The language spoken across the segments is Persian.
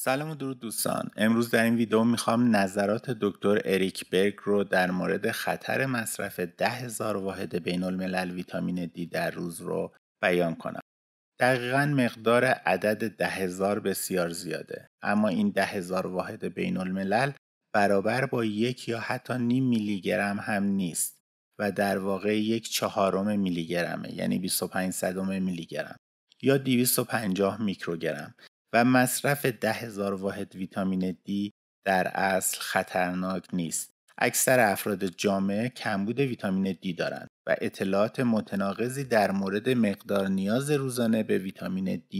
سلام و درود دوستان امروز در این ویدیو میخوام نظرات دکتر اریک برگ رو در مورد خطر مصرف ده هزار واحد بین الملل ویتامین دی در روز رو بیان کنم دقیقا مقدار عدد ده هزار بسیار زیاده اما این ده هزار واحد بین الملل برابر با یک یا حتی نیم میلی گرم هم نیست و در واقع یک چهارم میلی گرمه یعنی 25 صدم میلی گرم یا 250 میکروگرم و مصرف ده هزار واحد ویتامین D در اصل خطرناک نیست. اکثر افراد جامعه کمبود ویتامین D دارند و اطلاعات متناقضی در مورد مقدار نیاز روزانه به ویتامین D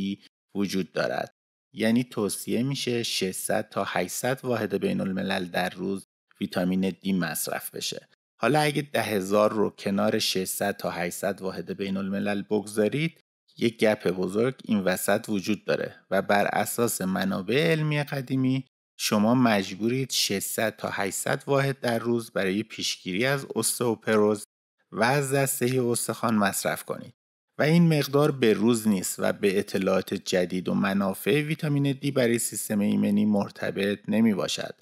وجود دارد. یعنی توصیه میشه 600 تا 800 واحد بین الملل در روز ویتامین D مصرف بشه. حالا اگه ده هزار رو کنار 600 تا 800 واحد بین الملل بگذارید یک گپ بزرگ این وسط وجود داره و بر اساس منابع علمی قدیمی شما مجبورید 600 تا 800 واحد در روز برای پیشگیری از استئوپروز و از دسته استخوان مصرف کنید و این مقدار به روز نیست و به اطلاعات جدید و منافع ویتامین دی برای سیستم ایمنی مرتبط نمی باشد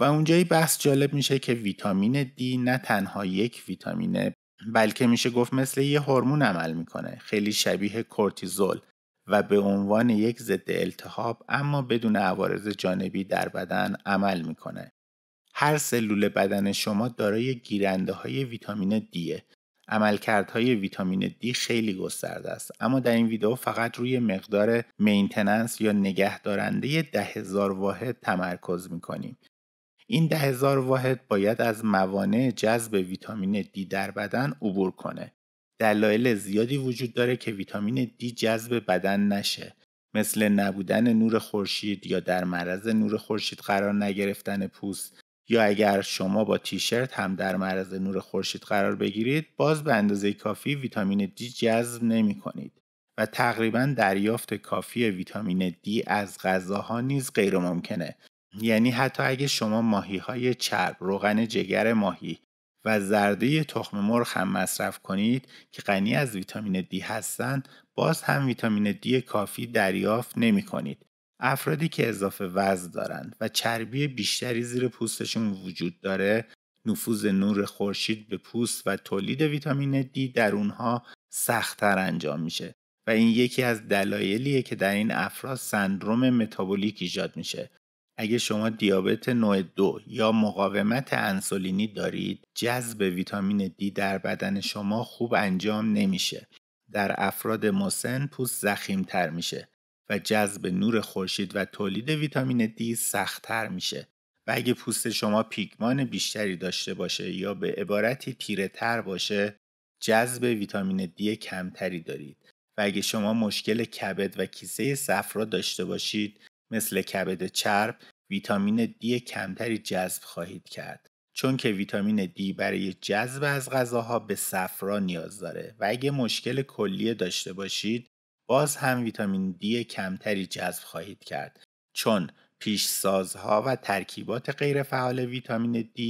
و اونجایی بحث جالب میشه که ویتامین دی نه تنها یک ویتامین بلکه میشه گفت مثل یه هورمون عمل میکنه خیلی شبیه کورتیزول و به عنوان یک ضد التهاب اما بدون عوارض جانبی در بدن عمل میکنه هر سلول بدن شما دارای گیرنده های ویتامین دیه عملکردهای ویتامین دی خیلی گسترده است اما در این ویدیو فقط روی مقدار مینتننس یا نگه دارنده ده هزار واحد تمرکز میکنیم این ده هزار واحد باید از موانع جذب ویتامین دی در بدن عبور کنه. دلایل زیادی وجود داره که ویتامین دی جذب بدن نشه. مثل نبودن نور خورشید یا در معرض نور خورشید قرار نگرفتن پوست یا اگر شما با تیشرت هم در معرض نور خورشید قرار بگیرید باز به اندازه کافی ویتامین دی جذب نمی کنید و تقریبا دریافت کافی ویتامین دی از غذاها نیز غیر ممکنه یعنی حتی اگه شما ماهی های چرب، روغن جگر ماهی و زرده تخم مرغ هم مصرف کنید که غنی از ویتامین دی هستند، باز هم ویتامین دی کافی دریافت نمی کنید. افرادی که اضافه وزن دارند و چربی بیشتری زیر پوستشون وجود داره، نفوذ نور خورشید به پوست و تولید ویتامین دی در اونها سختتر انجام میشه و این یکی از دلایلیه که در این افراد سندروم متابولیک ایجاد میشه اگه شما دیابت نوع دو یا مقاومت انسولینی دارید جذب ویتامین دی در بدن شما خوب انجام نمیشه. در افراد مسن پوست تر میشه و جذب نور خورشید و تولید ویتامین D سختتر میشه و اگه پوست شما پیگمان بیشتری داشته باشه یا به عبارتی تیره تر باشه جذب ویتامین دی کمتری دارید و اگه شما مشکل کبد و کیسه صفرا داشته باشید مثل کبد چرب ویتامین D کمتری جذب خواهید کرد چون که ویتامین D برای جذب از غذاها به صفرا نیاز داره و اگه مشکل کلیه داشته باشید باز هم ویتامین D کمتری جذب خواهید کرد چون پیش سازها و ترکیبات غیرفعال ویتامین D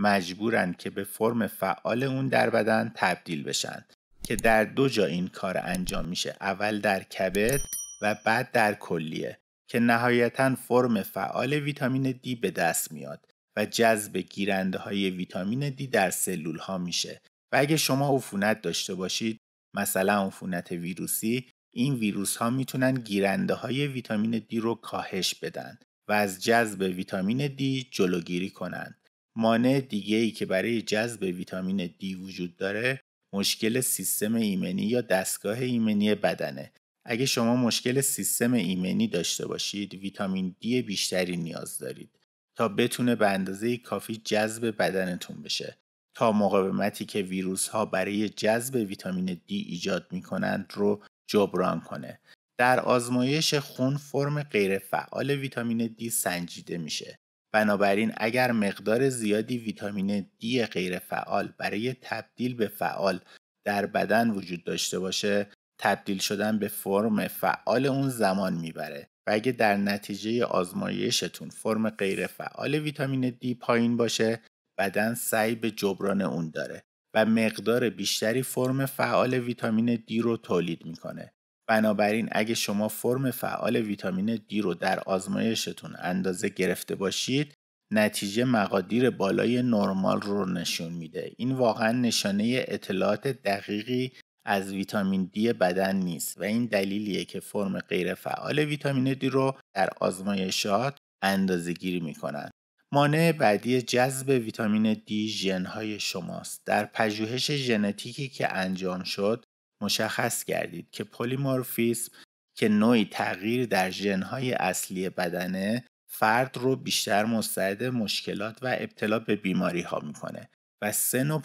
مجبورند که به فرم فعال اون در بدن تبدیل بشن که در دو جا این کار انجام میشه اول در کبد و بعد در کلیه که نهایتا فرم فعال ویتامین دی به دست میاد و جذب گیرنده های ویتامین دی در سلول ها میشه و اگه شما عفونت داشته باشید مثلا عفونت ویروسی این ویروس ها میتونن گیرنده های ویتامین دی رو کاهش بدن و از جذب ویتامین دی جلوگیری کنند. مانع دیگه ای که برای جذب ویتامین دی وجود داره مشکل سیستم ایمنی یا دستگاه ایمنی بدنه اگه شما مشکل سیستم ایمنی داشته باشید ویتامین دی بیشتری نیاز دارید تا بتونه به اندازه کافی جذب بدنتون بشه تا مقاومتی که ویروس ها برای جذب ویتامین دی ایجاد می کنند رو جبران کنه. در آزمایش خون فرم غیرفعال ویتامین دی سنجیده میشه. بنابراین اگر مقدار زیادی ویتامین دی غیرفعال برای تبدیل به فعال در بدن وجود داشته باشه تبدیل شدن به فرم فعال اون زمان میبره و اگه در نتیجه آزمایشتون فرم غیر فعال ویتامین دی پایین باشه بدن سعی به جبران اون داره و مقدار بیشتری فرم فعال ویتامین دی رو تولید میکنه بنابراین اگه شما فرم فعال ویتامین دی رو در آزمایشتون اندازه گرفته باشید نتیجه مقادیر بالای نرمال رو نشون میده این واقعا نشانه اطلاعات دقیقی از ویتامین دی بدن نیست و این دلیلیه که فرم غیرفعال ویتامین دی رو در آزمایشات اندازه گیری کنند. مانع بعدی جذب ویتامین دی ژنهای شماست. در پژوهش ژنتیکی که انجام شد مشخص کردید که پلیمورفیسم که نوعی تغییر در ژنهای اصلی بدنه فرد رو بیشتر مستعد مشکلات و ابتلا به بیماری ها میکنه و سه نوع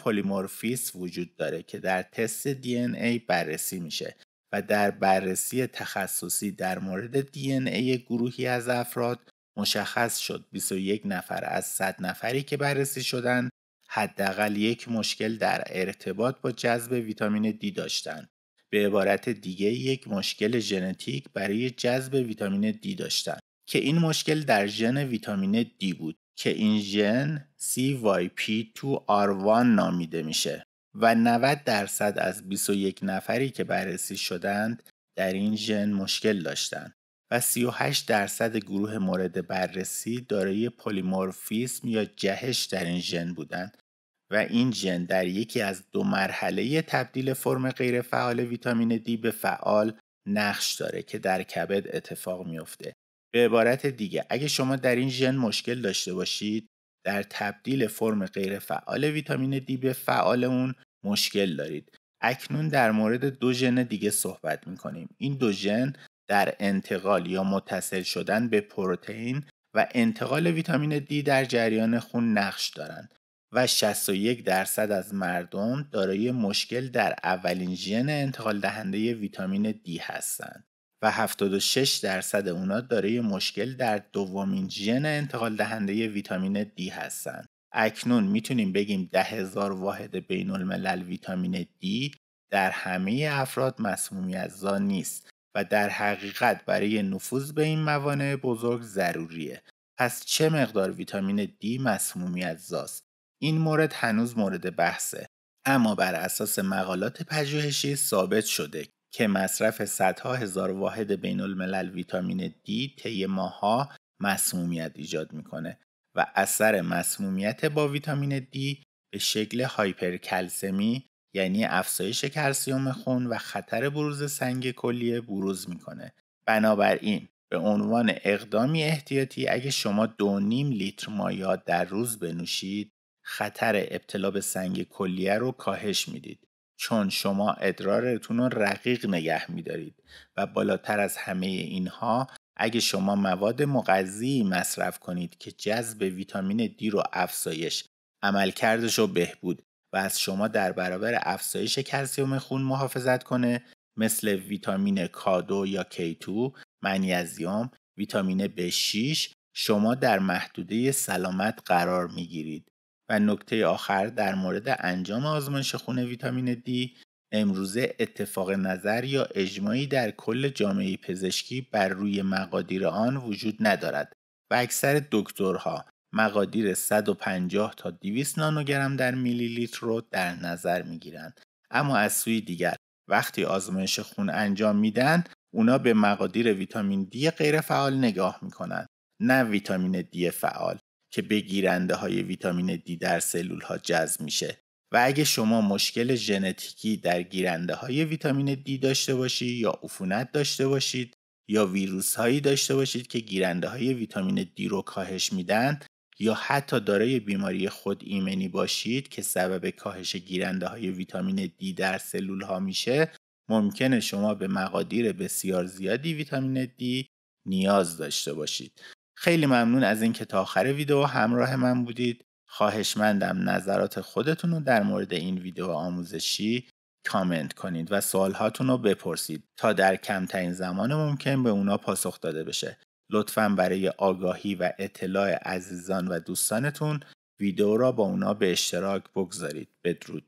وجود داره که در تست دی ای بررسی میشه و در بررسی تخصصی در مورد دی ای گروهی از افراد مشخص شد 21 نفر از 100 نفری که بررسی شدند حداقل یک مشکل در ارتباط با جذب ویتامین دی داشتند به عبارت دیگه یک مشکل ژنتیک برای جذب ویتامین دی داشتند که این مشکل در ژن ویتامین دی بود که این ژن CYP2R1 نامیده میشه و 90 درصد از 21 نفری که بررسی شدند در این ژن مشکل داشتند و 38 درصد گروه مورد بررسی دارای پلیمورفیسم یا جهش در این ژن بودند و این ژن در یکی از دو مرحله تبدیل فرم غیرفعال ویتامین D به فعال نقش داره که در کبد اتفاق میافته به عبارت دیگه اگه شما در این ژن مشکل داشته باشید در تبدیل فرم غیر فعال ویتامین دی به فعال اون مشکل دارید اکنون در مورد دو ژن دیگه صحبت می کنیم این دو ژن در انتقال یا متصل شدن به پروتئین و انتقال ویتامین دی در جریان خون نقش دارند و 61 درصد از مردم دارای مشکل در اولین ژن انتقال دهنده ویتامین دی هستند و 76 درصد اونا یه مشکل در دومین ژن انتقال دهنده ویتامین دی هستند. اکنون میتونیم بگیم ده واحد بین الملل ویتامین D در همه افراد مسمومی از زا نیست و در حقیقت برای نفوذ به این موانع بزرگ ضروریه. پس چه مقدار ویتامین دی مسمومی از زاست؟ این مورد هنوز مورد بحثه. اما بر اساس مقالات پژوهشی ثابت شده که مصرف صدها هزار واحد بین الملل ویتامین دی طی ماها مسمومیت ایجاد میکنه و اثر مسمومیت با ویتامین دی به شکل هایپرکلسمی یعنی افزایش کلسیوم خون و خطر بروز سنگ کلیه بروز میکنه بنابراین به عنوان اقدامی احتیاطی اگه شما دو نیم لیتر مایات در روز بنوشید خطر ابتلا به سنگ کلیه رو کاهش میدید چون شما ادرارتون رو رقیق نگه میدارید و بالاتر از همه اینها اگه شما مواد مغذی مصرف کنید که جذب ویتامین دی رو افزایش عملکردش رو بهبود و از شما در برابر افزایش کلسیوم خون محافظت کنه مثل ویتامین کادو یا کیتو، منیزیوم، ویتامین B6 شما در محدوده سلامت قرار گیرید و نکته آخر در مورد انجام آزمایش خون ویتامین D امروزه اتفاق نظر یا اجماعی در کل جامعه پزشکی بر روی مقادیر آن وجود ندارد و اکثر دکترها مقادیر 150 تا 200 نانوگرم در میلی لیتر رو در نظر می گیرند اما از سوی دیگر وقتی آزمایش خون انجام میدن اونا به مقادیر ویتامین دی غیر فعال نگاه کنند نه ویتامین دی فعال که به گیرنده های ویتامین دی در سلول ها جذب میشه و اگه شما مشکل ژنتیکی در گیرنده های ویتامین دی داشته باشید یا عفونت داشته باشید یا ویروس هایی داشته باشید که گیرنده های ویتامین دی رو کاهش میدن یا حتی دارای بیماری خود ایمنی باشید که سبب کاهش گیرنده های ویتامین دی در سلول ها میشه ممکنه شما به مقادیر بسیار زیادی ویتامین دی نیاز داشته باشید خیلی ممنون از اینکه تا آخر ویدیو همراه من بودید. خواهشمندم نظرات خودتون رو در مورد این ویدیو آموزشی کامنت کنید و سوالهاتون رو بپرسید تا در کمترین زمان ممکن به اونا پاسخ داده بشه. لطفا برای آگاهی و اطلاع عزیزان و دوستانتون ویدیو را با اونا به اشتراک بگذارید. بدرود.